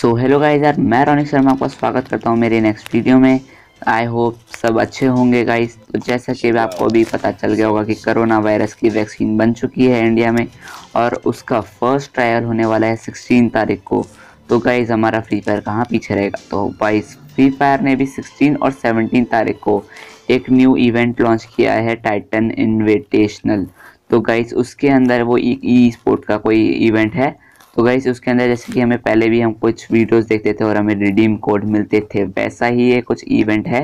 so hello guys यार मैं रौनिक शर्मा आपका स्वागत करता हूँ मेरे नेक्स्ट वीडियो में आई होप सब अच्छे होंगे गाइज तो जैसा कि आपको अभी पता चल गया होगा कि कोरोना वायरस की वैक्सीन बन चुकी है इंडिया में और उसका फर्स्ट ट्रायल होने वाला है सिक्सटीन तारीख को तो गाइज हमारा फ्री फायर कहाँ पीछे रहेगा तो गाइज फ्री फायर ने भी सिक्सटीन और सेवनटीन तारीख को एक न्यू इवेंट लॉन्च किया है टाइटन इन्विटेशनल तो गाइज उसके अंदर वो ई e-, स्पोर्ट का कोई इवेंट है तो गाइस उसके अंदर जैसे कि हमें पहले भी हम कुछ वीडियोस देखते थे और हमें रिडीम कोड मिलते थे वैसा ही ये कुछ इवेंट है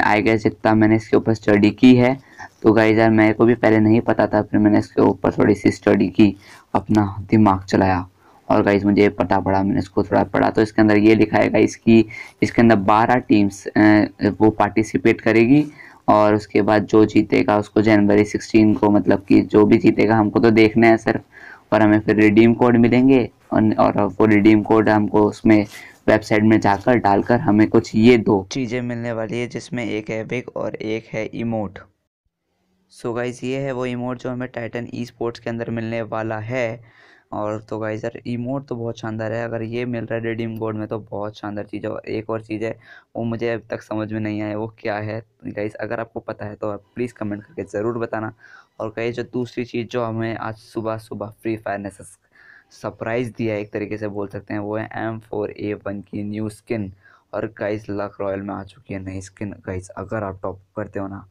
आई गैस जितना मैंने इसके ऊपर स्टडी की है तो गाइस यार मेरे को भी पहले नहीं पता था फिर मैंने इसके ऊपर थोड़ी सी स्टडी की अपना दिमाग चलाया और गाइस मुझे पता पड़ा मैंने इसको थोड़ा पढ़ा तो इसके अंदर ये लिखा है गाइस की इसके अंदर बारह टीम्स वो पार्टिसिपेट करेगी और उसके बाद जो जीतेगा उसको जनवरी सिक्सटीन को मतलब कि जो भी जीतेगा हमको तो देखना है सिर्फ और हमें फिर रिडीम कोड मिलेंगे और वो रिडीम कोड हमको उसमें वेबसाइट में जाकर डालकर हमें कुछ ये दो चीज़ें मिलने वाली है जिसमें एक है बिग और एक है इमोट सो so गाइज ये है वो इमोट जो हमें टाइटन ई स्पोर्ट्स के अंदर मिलने वाला है और तो भाई सर इमोट तो बहुत शानदार है अगर ये मिल रहा है रेडीम गोड में तो बहुत शानदार चीज़ है और एक और चीज़ है वो मुझे अब तक समझ में नहीं आया वो क्या है गाइस अगर आपको पता है तो आप प्लीज़ कमेंट करके ज़रूर बताना और गाइज जो दूसरी चीज़ जो हमें आज सुबह सुबह फ्री फायर ने सरप्राइज़ दिया है एक तरीके से बोल सकते हैं वो है एम फोर ए वन की न्यू स्किन और गाइस लक रॉयल में आ चुकी है नई स्किन गाइज अगर आप टॉप करते हो ना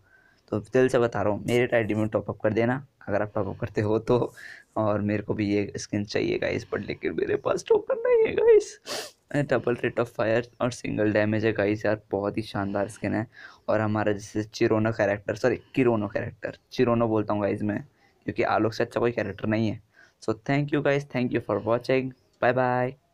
तो दिल से बता रहा हूँ मेरे आई में टॉपअप कर देना अगर आप टॉपअप करते हो तो और मेरे को भी ये स्किन चाहिए गाइस बट लेकिन मेरे पास टोकन नहीं है guys double rate of fire और सिंगल डैमेज है गाइस यार बहुत ही शानदार स्किन है और हमारा जैसे Chrono character sorry Chrono character Chrono बोलता हूँ गाइस मैं क्योंकि आलोक से अच्छा कोई कैरेक्टर नहीं है so thank you guys thank you for watching bye bye